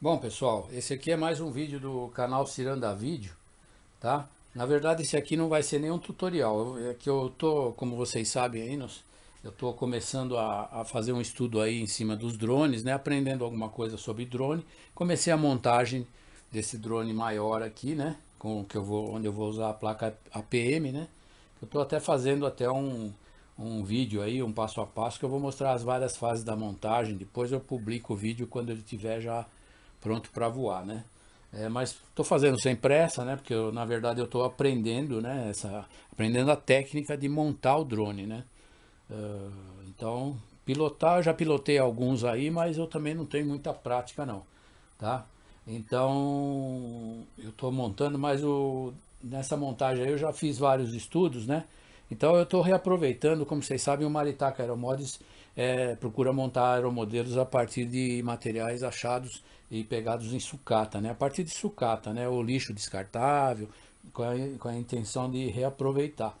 Bom pessoal, esse aqui é mais um vídeo do canal Ciranda Vídeo, tá? Na verdade esse aqui não vai ser nenhum tutorial, é que eu tô, como vocês sabem aí, eu tô começando a, a, fazer um estudo aí em cima dos drones, né? Aprendendo alguma coisa sobre drone, comecei a montagem desse drone maior aqui, né? Com que eu vou, onde eu vou usar a placa APM, né? Eu tô até fazendo até um, um vídeo aí, um passo a passo, que eu vou mostrar as várias fases da montagem, depois eu publico o vídeo quando ele tiver já pronto para voar, né? É, mas estou fazendo sem pressa, né? Porque eu, na verdade eu estou aprendendo, né? Essa, aprendendo a técnica de montar o drone, né? Uh, então, pilotar, eu já pilotei alguns aí, mas eu também não tenho muita prática não, tá? Então, eu estou montando, mas o, nessa montagem aí eu já fiz vários estudos, né? Então eu estou reaproveitando, como vocês sabem, o Maritaca Aeromods é, procura montar aeromodelos a partir de materiais achados e pegados em sucata, né? A partir de sucata, né? O lixo descartável, com a, com a intenção de reaproveitar.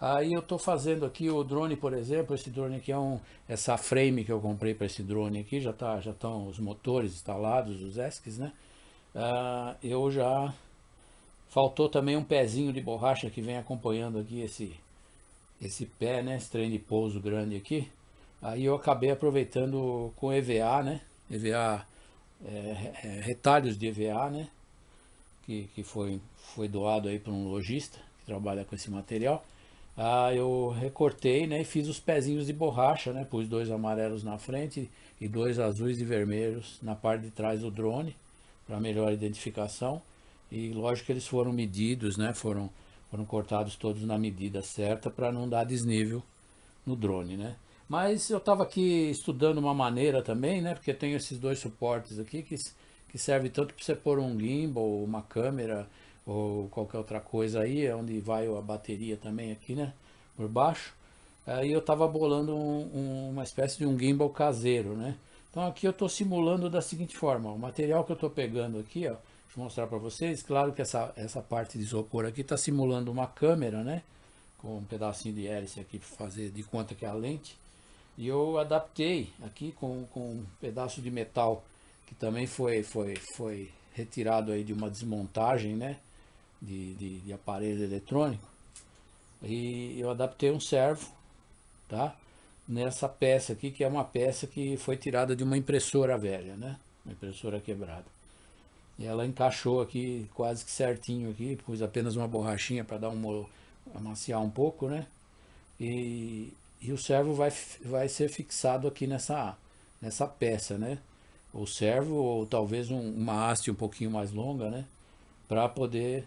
Aí eu estou fazendo aqui o drone, por exemplo, esse drone aqui é um, essa frame que eu comprei para esse drone aqui, já tá, já estão os motores instalados, os ESCs, né? Uh, eu já, faltou também um pezinho de borracha que vem acompanhando aqui esse, esse pé, né? Esse trem de pouso grande aqui. Aí eu acabei aproveitando com EVA, né? EVA, é, é, retalhos de EVA, né? Que, que foi, foi doado aí para um lojista que trabalha com esse material. aí ah, eu recortei, né? E fiz os pezinhos de borracha, né? Pus dois amarelos na frente e dois azuis e vermelhos na parte de trás do drone para melhor identificação. E lógico que eles foram medidos, né? Foram foram cortados todos na medida certa para não dar desnível no drone, né? Mas eu estava aqui estudando uma maneira também, né? Porque eu tenho esses dois suportes aqui que, que serve tanto para você pôr um gimbal, uma câmera ou qualquer outra coisa aí, é onde vai a bateria também aqui, né? Por baixo. Aí eu estava bolando um, um, uma espécie de um gimbal caseiro, né? Então aqui eu estou simulando da seguinte forma, o material que eu estou pegando aqui, ó, mostrar para vocês. Claro que essa, essa parte de isopor aqui está simulando uma câmera, né? Com um pedacinho de hélice aqui para fazer de conta que é a lente. E eu adaptei aqui com, com um pedaço de metal que também foi, foi, foi retirado aí de uma desmontagem, né? De, de, de aparelho eletrônico. E eu adaptei um servo, tá? Nessa peça aqui, que é uma peça que foi tirada de uma impressora velha, né? Uma impressora quebrada. E ela encaixou aqui quase que certinho aqui, pus apenas uma borrachinha para dar um amaciar um pouco, né? E, e o servo vai, vai ser fixado aqui nessa, nessa peça, né? O servo ou talvez um, uma haste um pouquinho mais longa, né? Para poder...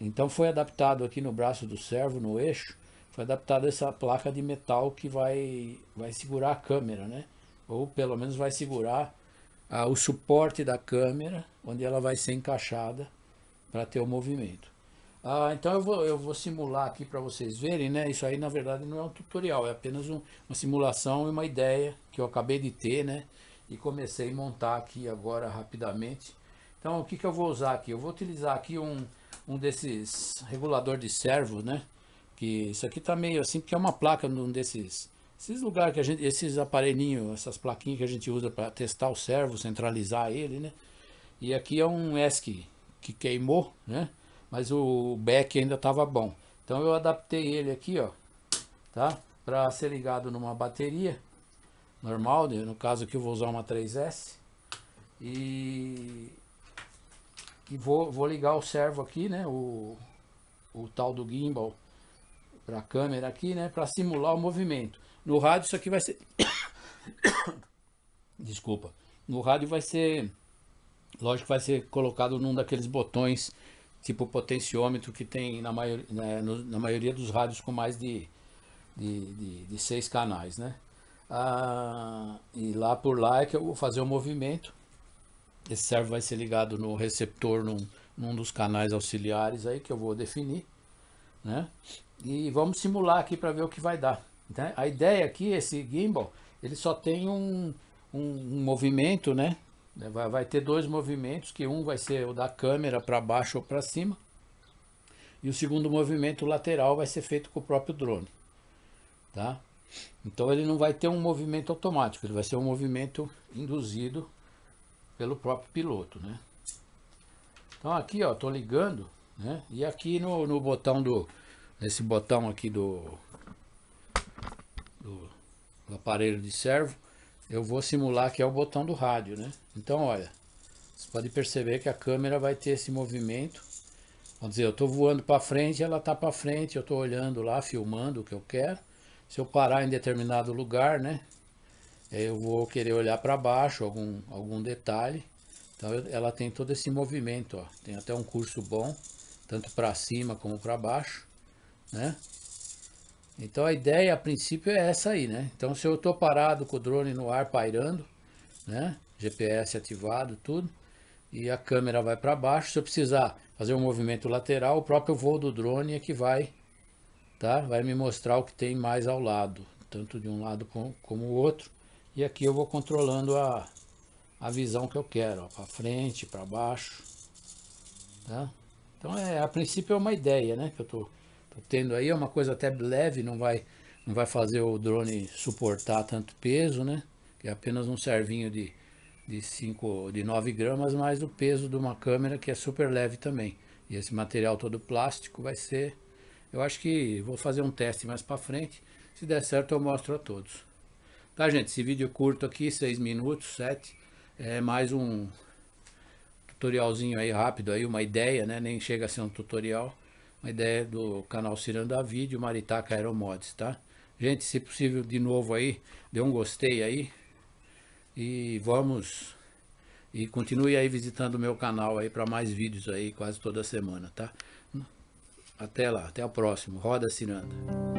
Então foi adaptado aqui no braço do servo, no eixo, foi adaptada essa placa de metal que vai, vai segurar a câmera, né? Ou pelo menos vai segurar ah, o suporte da câmera, onde ela vai ser encaixada para ter o movimento. Ah, então eu vou, eu vou simular aqui para vocês verem, né? Isso aí na verdade não é um tutorial, é apenas um, uma simulação e uma ideia que eu acabei de ter, né? E comecei a montar aqui agora rapidamente. Então o que, que eu vou usar aqui? Eu vou utilizar aqui um, um desses regulador de servo, né? Que isso aqui tá meio assim, porque é uma placa num desses esses lugares que a gente, esses aparelhinhos, essas plaquinhas que a gente usa para testar o servo, centralizar ele, né? E aqui é um ESC que queimou, né? Mas o back ainda estava bom. Então eu adaptei ele aqui, ó, tá? Para ser ligado numa bateria normal, né? no caso aqui eu vou usar uma 3S. E, e vou, vou ligar o servo aqui, né? O, o tal do gimbal para a câmera aqui, né? Para simular o movimento. No rádio isso aqui vai ser... Desculpa. No rádio vai ser... Lógico que vai ser colocado num daqueles botões tipo potenciômetro que tem na, né, no, na maioria dos rádios com mais de, de, de, de seis canais, né? Ah, e lá por lá é que eu vou fazer o um movimento. Esse servo vai ser ligado no receptor num, num dos canais auxiliares aí que eu vou definir, né? E vamos simular aqui para ver o que vai dar. Né? a ideia aqui, esse gimbal, ele só tem um, um, um movimento, né? Vai, vai, ter dois movimentos, que um vai ser o da câmera para baixo ou para cima, e o segundo movimento lateral vai ser feito com o próprio drone, tá? Então ele não vai ter um movimento automático, ele vai ser um movimento induzido pelo próprio piloto, né? Então aqui, ó, estou ligando, né? E aqui no, no botão do, nesse botão aqui do, do, do aparelho de servo, eu vou simular que é o botão do rádio, né? Então, olha, você pode perceber que a câmera vai ter esse movimento. Vamos dizer, eu estou voando para frente, ela está para frente, eu estou olhando lá, filmando o que eu quero. Se eu parar em determinado lugar, né? Eh, eu vou querer olhar para baixo, algum, algum detalhe. Então, ela tem todo esse movimento, ó. Tem até um curso bom, tanto para cima como para baixo, né? Então a ideia a princípio é essa aí, né? Então se eu estou parado com o drone no ar pairando, né? GPS ativado, tudo, e a câmera vai para baixo, se eu precisar fazer um movimento lateral, o próprio voo do drone é que vai, tá? Vai me mostrar o que tem mais ao lado, tanto de um lado como o outro. E aqui eu vou controlando a, a visão que eu quero, para frente, para baixo, tá? Então é, a princípio é uma ideia, né, que eu estou tendo aí, é uma coisa até leve, não vai, não vai fazer o drone suportar tanto peso, né? Que é apenas um servinho de, de, cinco, de 9 gramas, mais o peso de uma câmera que é super leve também. E esse material todo plástico vai ser... Eu acho que vou fazer um teste mais para frente. Se der certo, eu mostro a todos. Tá, gente? Esse vídeo curto aqui, 6 minutos, 7. É mais um tutorialzinho aí rápido aí, uma ideia, né? Nem chega a ser um tutorial uma ideia do canal Ciranda Vídeo, o Maritaca Aeromods, tá? Gente, se possível, de novo aí, dê um gostei aí e vamos... E continue aí visitando o meu canal aí para mais vídeos aí quase toda semana, tá? Até lá, até a próxima. Roda Ciranda.